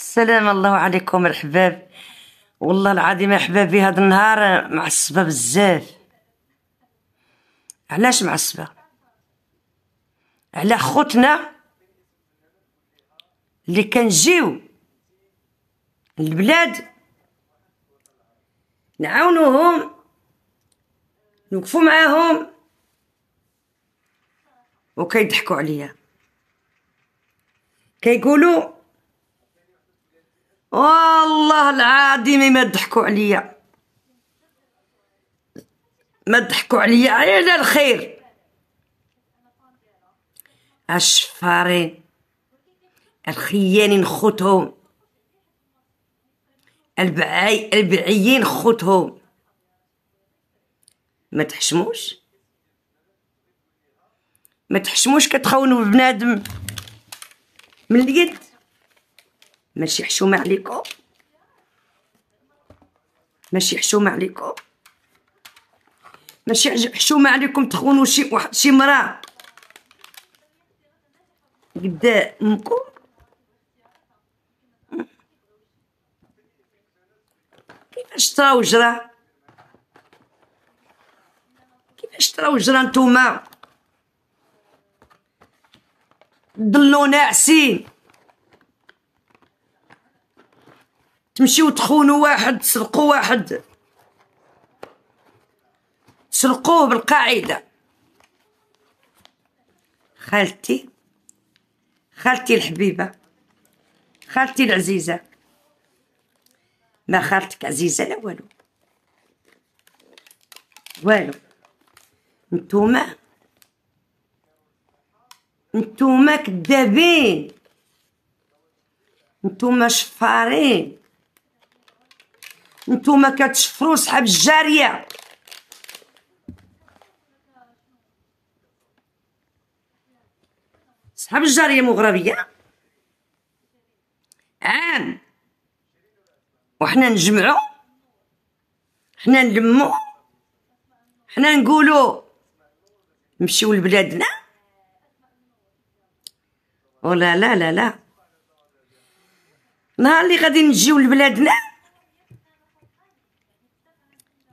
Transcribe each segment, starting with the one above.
السلام الله عليكم الحباب والله العظيم احبابي هذا النهار معصبه بزاف علاش معصبه على خوتنا اللي كنجيو البلاد نعاونوهم نوقفو معاهم وكيضحكوا عليا كيقولوا والله العظيم ما ضحكوا عليا ما ضحكوا عليا على الخير الشفارين الخيانين خوتهم البعي البعيين خوتهم ما تحشموش ما تحشموش كتخونوا بنادم من اليد ماشي حشومه عليكم ماشي حشومه عليكم ماشي حشومه عليكم تخونوا شي واحد شي مراه قد امكم كيفاش تراو جرا كيفاش تراو جرا نتوما ضلونا ناعسين تمشيو تخونوا واحد تسرقوا واحد تسرقوه بالقاعده خالتي خالتي الحبيبه خالتي العزيزه ما خالتك عزيزه لا والو والو نتوما نتوما كدابين نتوما شفارين نتوما كتشفروا صحاب الجاريه صحاب الجاريه مغربيه عام وحنا نجمعو حنا نلمو حنا نقولو نمشيو لبلادنا ولا لا لا لا نهار اللي غادي نجيو لبلادنا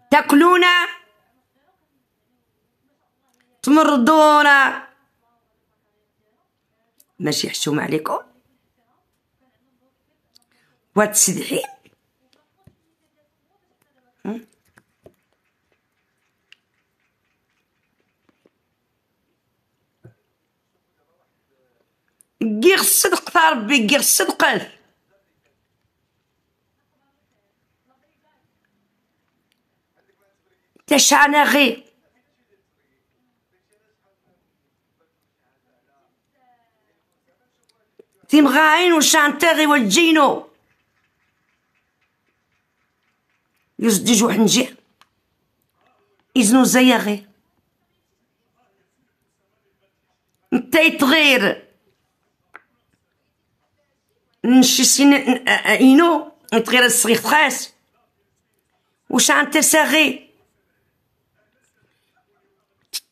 تاكلونا تمرضونا ماشي حشومة عليكم وتسدحي كي غير الصدق تاع ربي كي الصدق تشعنا غير تيمغاين وشانتيغي والجينو يزدجو حنجيع إذنو زياغي نتاي تغير نشي سين اينو نتغير الصغير خاس وشانتي ساغي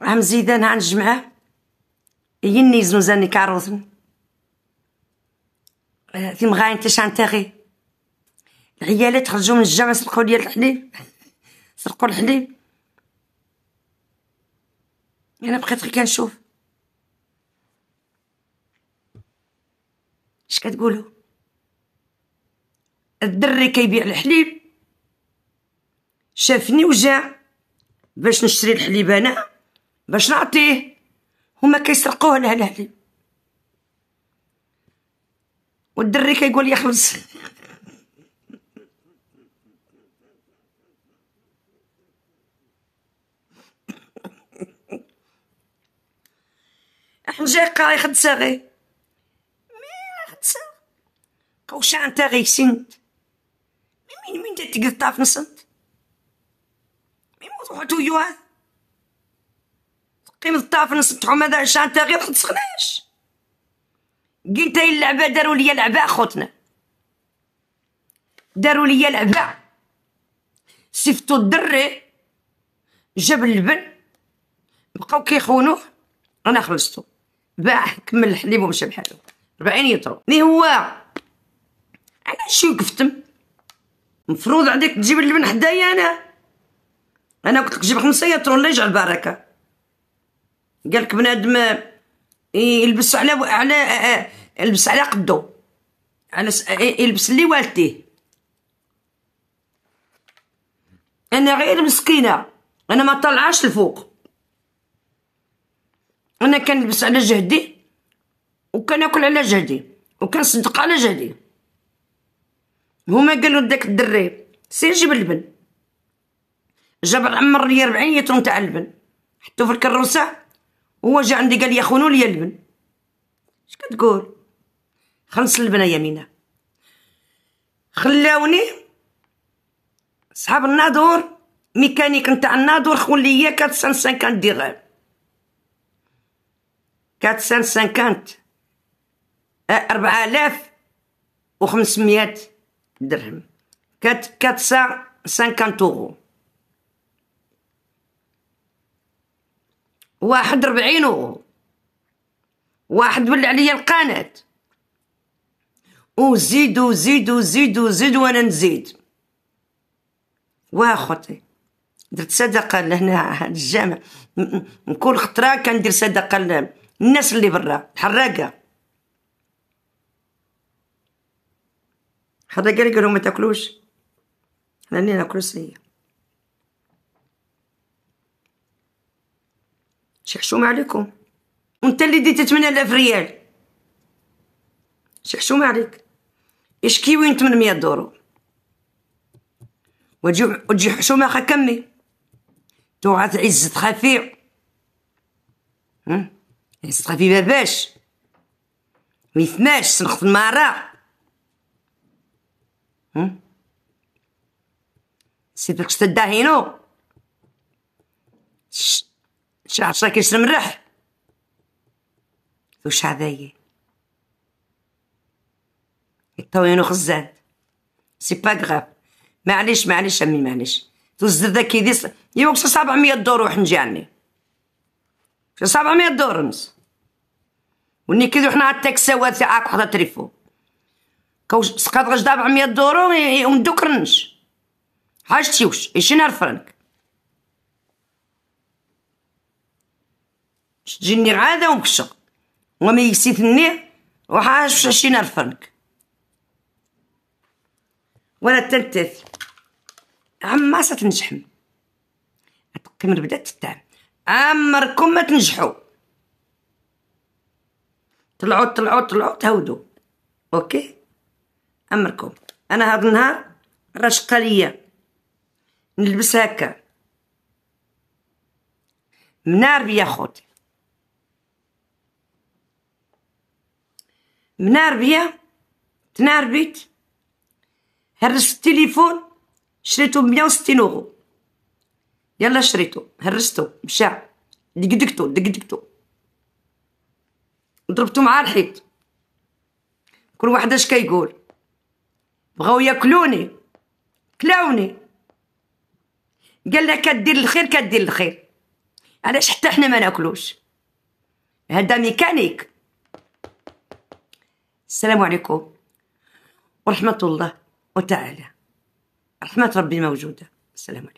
عم زيدان عن الجمعة يني زنوزاني كاروثن آه، في مغاين تشانتاغي العيالات خرجوا من الجامع سرقوا لي الحليب سرقوا الحليب انا بقيت غير كنشوف اش كتقولوا الدري كيبيع الحليب شافني وجاع باش نشري الحليب انا باش نعطيه هما كيسرقوه الاهلي والدري كيقول يا خلص قاي خد ساغي مي خد ساغي قوشا انت غي سنت مين مين تقدر تعرف نصنت مين موضوع تويوه قيمة الطاف نسطحو هذا عشان تا غير تسخناش قلت هاي اللعبة داروا لي لعبة خوتنا داروا لي لعبة سيفتو الدري جاب اللبن بقاو كيخونوه انا خلصتو باع كمل الحليب ومشى بحالو 40 يطرو مي هو علاش وقفتم مفروض عليك تجيب اللبن حدايا انا انا قلت لك جيب خمسة يطرو الله يجعل بركه قالك بنادم يلبس على على آه، آه، يلبس على قدو على آه، يلبس اللي والديه انا غير مسكينه انا ما طلعاش الفوق انا كنلبس على جهدي وكناكل على جهدي وكنصدق على جهدي هما قالوا داك الدري سير جيب اللبن جاب عمر لي 40 لتر نتاع اللبن حطو في الكروسه هو جا عندي قال لي خونو لي اللبن اش كتقول خلص اللبنه يا مينا خلاوني صحاب النادور ميكانيك نتاع النادور خول ليا 450 درهم 450 4500 درهم 450 واحد ربعينو واحد ولى عليا القناة وزيد زيدو زيدو زيدو وانا نزيد واخوتي درت صدقه لهنا الجامع كل خطره كندير صدقه للناس اللي برا الحراقه حراقه اللي قالوا ما تاكلوش انا ناكلو سيه شي حشومه عليكم وانت اللي ديتي 8000 ريال شي حشومه عليك يشكيوين 800 دورو وتجي وتجي حشومه خا كمي توعد عز تخافي عز تخافي باباش ميثماش سنخت المارة سيدك شتا داهينو شعشك يشمرح ذو شعذاية الطوينو خزان سي با غاف معليش معليش امي معليش ذو الزردة كي ديس يوك 700 دور نجي عني مية دور نص وني كي رحنا على التاكساوات في عاك وحده تريفو كوش سقاد غش 400 دور وندو كرنش حاجتي وش 20 فرنك تجيني عاده ومكشق وما يكسيتني وحاش شي نرفنك ولا تنتث عما ستنجحم كما بدات تتعب عمركم ما تنجحوا طلعوا طلعوا طلعوا تهودوا اوكي عمركم انا هذا النهار رشقه ليا نلبس هكا منار بيا خوتي مناربية تناربيت هرست التليفون شريته بمية وستين اورو يلا شريته هرستو مشى دقدقتو دقدقتو ضربتو مع الحيط كل واحد اش كيقول بغاو ياكلوني كلاوني قال لك كدير الخير كدير الخير علاش حتى حنا ما ناكلوش هذا ميكانيك السلام عليكم ورحمة الله وتعالى رحمة ربي موجودة السلام عليكم